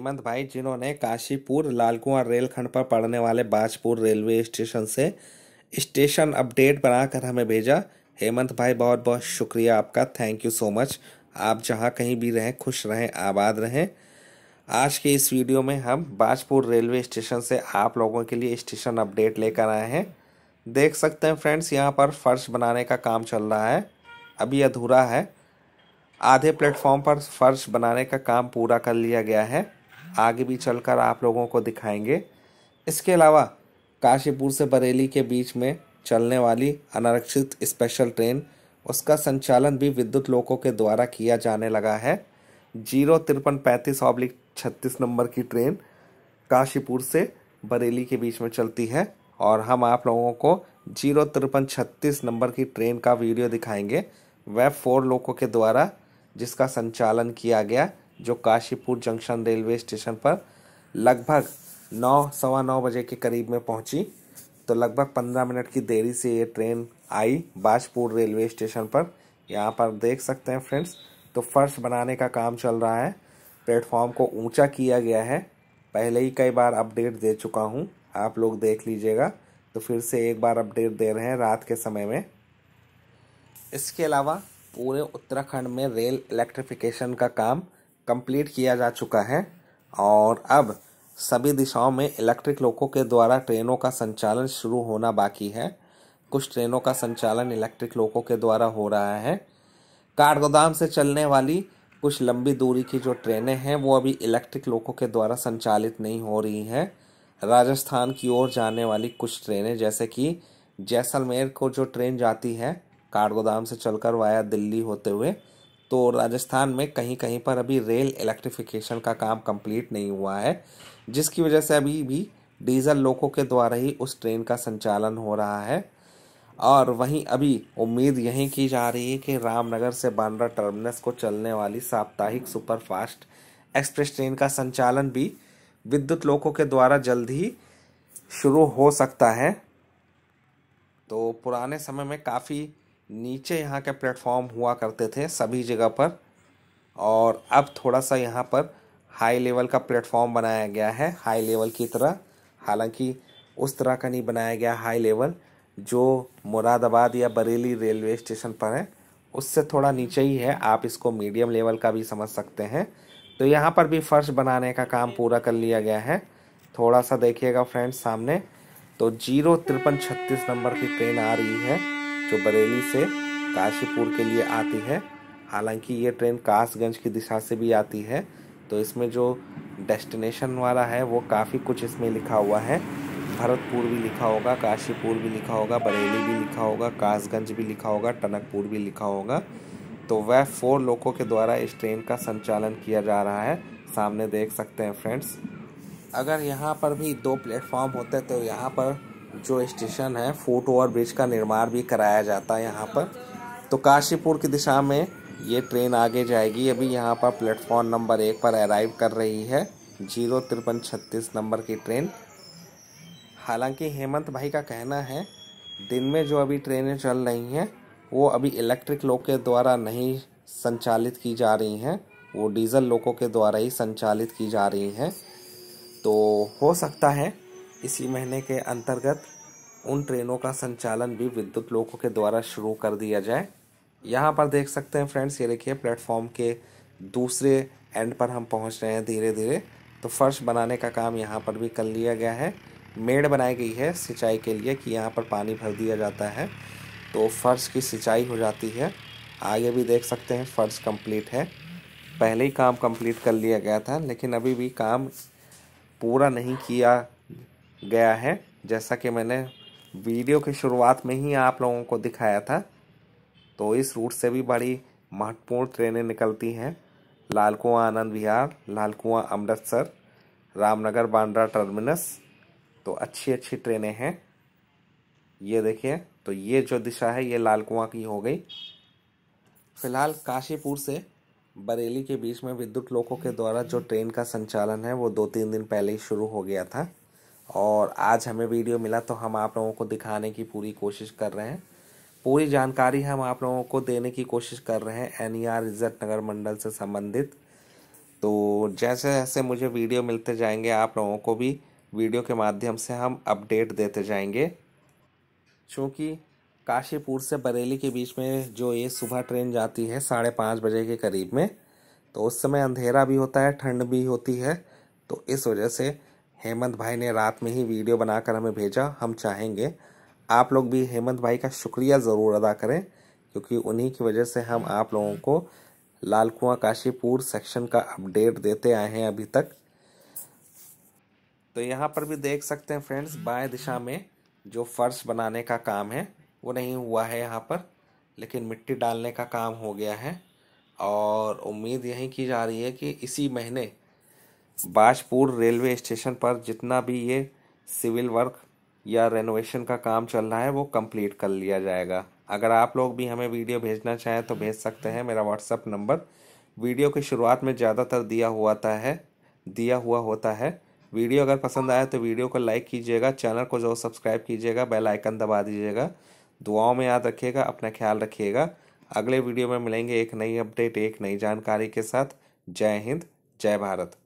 हेमंत भाई जिन्होंने काशीपुर लाल रेलखंड पर पड़ने वाले बाजपुर रेलवे स्टेशन से स्टेशन अपडेट बनाकर हमें भेजा हेमंत भाई बहुत बहुत शुक्रिया आपका थैंक यू सो मच आप जहाँ कहीं भी रहें खुश रहें आबाद रहें आज के इस वीडियो में हम बाजपुर रेलवे स्टेशन से आप लोगों के लिए स्टेशन अपडेट लेकर आए हैं देख सकते हैं फ्रेंड्स यहाँ पर फर्श बनाने का काम चल रहा है अभी अधूरा है आधे प्लेटफॉर्म पर फर्श बनाने का काम पूरा कर लिया गया है आगे भी चलकर आप लोगों को दिखाएंगे इसके अलावा काशीपुर से बरेली के बीच में चलने वाली अनारक्षित स्पेशल ट्रेन उसका संचालन भी विद्युत लोगों के द्वारा किया जाने लगा है जीरो तिरपन पैंतीस ऑब्लिक छत्तीस नंबर की ट्रेन काशीपुर से बरेली के बीच में चलती है और हम आप लोगों को जीरो तिरपन छत्तीस नंबर की ट्रेन का वीडियो दिखाएंगे वेब फोर लोगों के द्वारा जिसका संचालन किया गया जो काशीपुर जंक्शन रेलवे स्टेशन पर लगभग नौ सवा नौ बजे के करीब में पहुंची तो लगभग पंद्रह मिनट की देरी से ये ट्रेन आई बाजपुर रेलवे स्टेशन पर यहाँ पर देख सकते हैं फ्रेंड्स तो फर्श बनाने का काम चल रहा है प्लेटफॉर्म को ऊंचा किया गया है पहले ही कई बार अपडेट दे चुका हूँ आप लोग देख लीजिएगा तो फिर से एक बार अपडेट दे रहे हैं रात के समय में इसके अलावा पूरे उत्तराखंड में रेल इलेक्ट्रिफिकेशन का काम कंप्लीट किया जा चुका है और अब सभी दिशाओं में इलेक्ट्रिक लोको के द्वारा ट्रेनों का संचालन शुरू होना बाकी है कुछ ट्रेनों का संचालन इलेक्ट्रिक लोको के द्वारा हो रहा है काठगोदाम से चलने वाली कुछ लंबी दूरी की जो ट्रेनें हैं वो अभी इलेक्ट्रिक लोको के द्वारा संचालित नहीं हो रही हैं राजस्थान की ओर जाने वाली कुछ ट्रेनें जैसे कि जैसलमेर को जो ट्रेन जाती है काठगोदाम से चलकर वाया दिल्ली होते हुए तो राजस्थान में कहीं कहीं पर अभी रेल इलेक्ट्रिफिकेशन का काम कंप्लीट नहीं हुआ है जिसकी वजह से अभी भी डीजल लोगों के द्वारा ही उस ट्रेन का संचालन हो रहा है और वहीं अभी उम्मीद यही की जा रही है कि रामनगर से बांद्रा टर्मिनस को चलने वाली साप्ताहिक सुपरफास्ट एक्सप्रेस ट्रेन का संचालन भी विद्युत लोकों के द्वारा जल्द ही शुरू हो सकता है तो पुराने समय में काफ़ी नीचे यहाँ के प्लेटफॉर्म हुआ करते थे सभी जगह पर और अब थोड़ा सा यहाँ पर हाई लेवल का प्लेटफॉर्म बनाया गया है हाई लेवल की तरह हालांकि उस तरह का नहीं बनाया गया हाई लेवल जो मुरादाबाद या बरेली रेलवे स्टेशन पर है उससे थोड़ा नीचे ही है आप इसको मीडियम लेवल का भी समझ सकते हैं तो यहाँ पर भी फर्श बनाने का काम पूरा कर लिया गया है थोड़ा सा देखिएगा फ्रेंड्स सामने तो जीरो तिरपन छत्तीस नंबर की ट्रेन आ रही है जो बरेली से काशीपुर के लिए आती है हालांकि ये ट्रेन कासगंज की दिशा से भी आती है तो इसमें जो डेस्टिनेशन वाला है वो काफ़ी कुछ इसमें लिखा हुआ है भरतपुर भी लिखा होगा काशीपुर भी लिखा होगा बरेली भी लिखा होगा कासगंज भी लिखा होगा टनकपुर भी लिखा होगा तो वह फोर लोगों के द्वारा इस ट्रेन का संचालन किया जा रहा है सामने देख सकते हैं फ्रेंड्स अगर यहाँ पर भी दो प्लेटफॉर्म होते तो यहाँ पर जो स्टेशन है फुट ओवर ब्रिज का निर्माण भी कराया जाता है यहाँ पर तो काशीपुर की दिशा में ये ट्रेन आगे जाएगी अभी यहाँ पर प्लेटफॉर्म नंबर एक पर अराइव कर रही है जीरो तिरपन छत्तीस नंबर की ट्रेन हालांकि हेमंत भाई का कहना है दिन में जो अभी ट्रेनें चल रही हैं वो अभी इलेक्ट्रिक लोग के द्वारा नहीं संचालित की जा रही हैं वो डीजल लोगों के द्वारा ही संचालित की जा रही हैं तो हो सकता है इसी महीने के अंतर्गत उन ट्रेनों का संचालन भी विद्युत लोगों के द्वारा शुरू कर दिया जाए यहाँ पर देख सकते हैं फ्रेंड्स ये देखिए प्लेटफॉर्म के दूसरे एंड पर हम पहुँच रहे हैं धीरे धीरे तो फर्श बनाने का काम यहाँ पर भी कर लिया गया है मेड़ बनाई गई है सिंचाई के लिए कि यहाँ पर पानी भर दिया जाता है तो फर्श की सिंचाई हो जाती है आगे भी देख सकते हैं फर्श कंप्लीट है पहले ही काम कंप्लीट कर लिया गया था लेकिन अभी भी काम पूरा नहीं किया गया है जैसा कि मैंने वीडियो की शुरुआत में ही आप लोगों को दिखाया था तो इस रूट से भी बड़ी महत्वपूर्ण ट्रेनें निकलती हैं लाल कुआं आनंद विहार लाल कुआं अमृतसर रामनगर बांद्रा टर्मिनस तो अच्छी अच्छी ट्रेनें हैं ये देखिए तो ये जो दिशा है ये लाल कुआं की हो गई फिलहाल काशीपुर से बरेली के बीच में विद्युत लोगों के द्वारा जो ट्रेन का संचालन है वो दो तीन दिन पहले ही शुरू हो गया था और आज हमें वीडियो मिला तो हम आप लोगों को दिखाने की पूरी कोशिश कर रहे हैं पूरी जानकारी हम आप लोगों को देने की कोशिश कर रहे हैं एन ई आर इज्जत नगर मंडल से संबंधित तो जैसे जैसे मुझे वीडियो मिलते जाएंगे आप लोगों को भी वीडियो के माध्यम से हम अपडेट देते जाएंगे क्योंकि काशीपुर से बरेली के बीच में जो ये सुबह ट्रेन जाती है साढ़े पाँच बजे के करीब में तो उस समय अंधेरा भी होता है ठंड भी होती है तो इस वजह से हेमंत भाई ने रात में ही वीडियो बनाकर हमें भेजा हम चाहेंगे आप लोग भी हेमंत भाई का शुक्रिया ज़रूर अदा करें क्योंकि उन्हीं की वजह से हम आप लोगों को लाल कुआं काशीपुर सेक्शन का अपडेट देते आए हैं अभी तक तो यहाँ पर भी देख सकते हैं फ्रेंड्स बाएं दिशा में जो फर्श बनाने का काम है वो नहीं हुआ है यहाँ पर लेकिन मिट्टी डालने का काम हो गया है और उम्मीद यही की जा रही है कि इसी महीने बाजपुर रेलवे स्टेशन पर जितना भी ये सिविल वर्क या रेनोवेशन का काम चल रहा है वो कंप्लीट कर लिया जाएगा अगर आप लोग भी हमें वीडियो भेजना चाहें तो भेज सकते हैं मेरा व्हाट्सअप नंबर वीडियो की शुरुआत में ज़्यादातर दिया हुआ था है दिया हुआ होता है वीडियो अगर पसंद आया तो वीडियो को लाइक कीजिएगा चैनल को जरूर सब्सक्राइब कीजिएगा बेल आइकन दबा दीजिएगा दुआओं में याद रखिएगा अपना ख्याल रखिएगा अगले वीडियो में मिलेंगे एक नई अपडेट एक नई जानकारी के साथ जय हिंद जय भारत